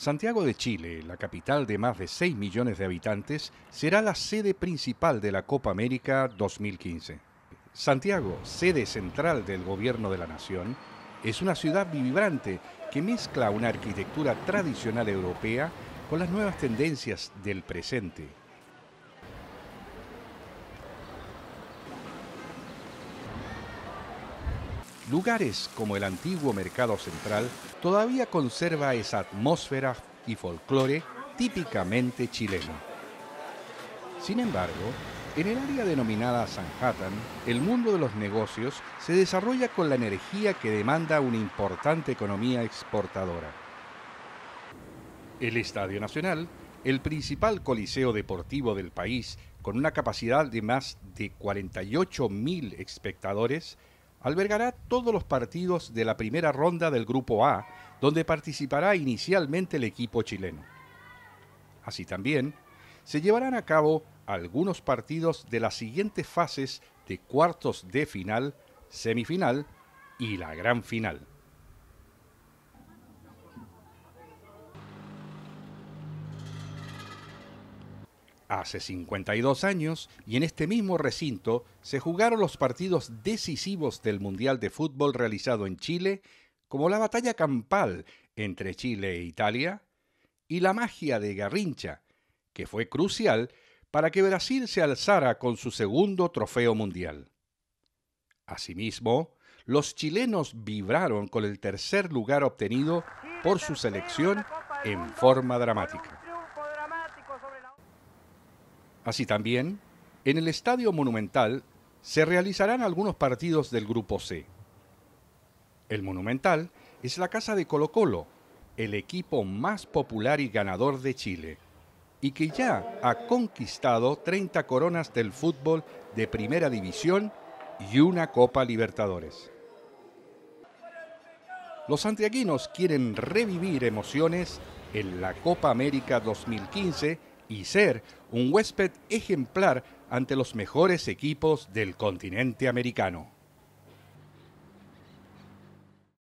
Santiago de Chile, la capital de más de 6 millones de habitantes, será la sede principal de la Copa América 2015. Santiago, sede central del gobierno de la nación, es una ciudad vibrante que mezcla una arquitectura tradicional europea con las nuevas tendencias del presente Lugares como el antiguo Mercado Central todavía conserva esa atmósfera y folclore típicamente chileno. Sin embargo, en el área denominada Sanhattan, el mundo de los negocios se desarrolla con la energía que demanda una importante economía exportadora. El Estadio Nacional, el principal coliseo deportivo del país, con una capacidad de más de 48.000 espectadores, albergará todos los partidos de la primera ronda del Grupo A, donde participará inicialmente el equipo chileno. Así también, se llevarán a cabo algunos partidos de las siguientes fases de cuartos de final, semifinal y la gran final. hace 52 años, y en este mismo recinto se jugaron los partidos decisivos del Mundial de Fútbol realizado en Chile, como la batalla campal entre Chile e Italia, y la magia de Garrincha, que fue crucial para que Brasil se alzara con su segundo trofeo mundial. Asimismo, los chilenos vibraron con el tercer lugar obtenido por su selección en forma dramática. Así también, en el Estadio Monumental se realizarán algunos partidos del Grupo C. El Monumental es la casa de Colo Colo, el equipo más popular y ganador de Chile, y que ya ha conquistado 30 coronas del fútbol de primera división y una Copa Libertadores. Los santiaguinos quieren revivir emociones en la Copa América 2015 y ser un huésped ejemplar ante los mejores equipos del continente americano.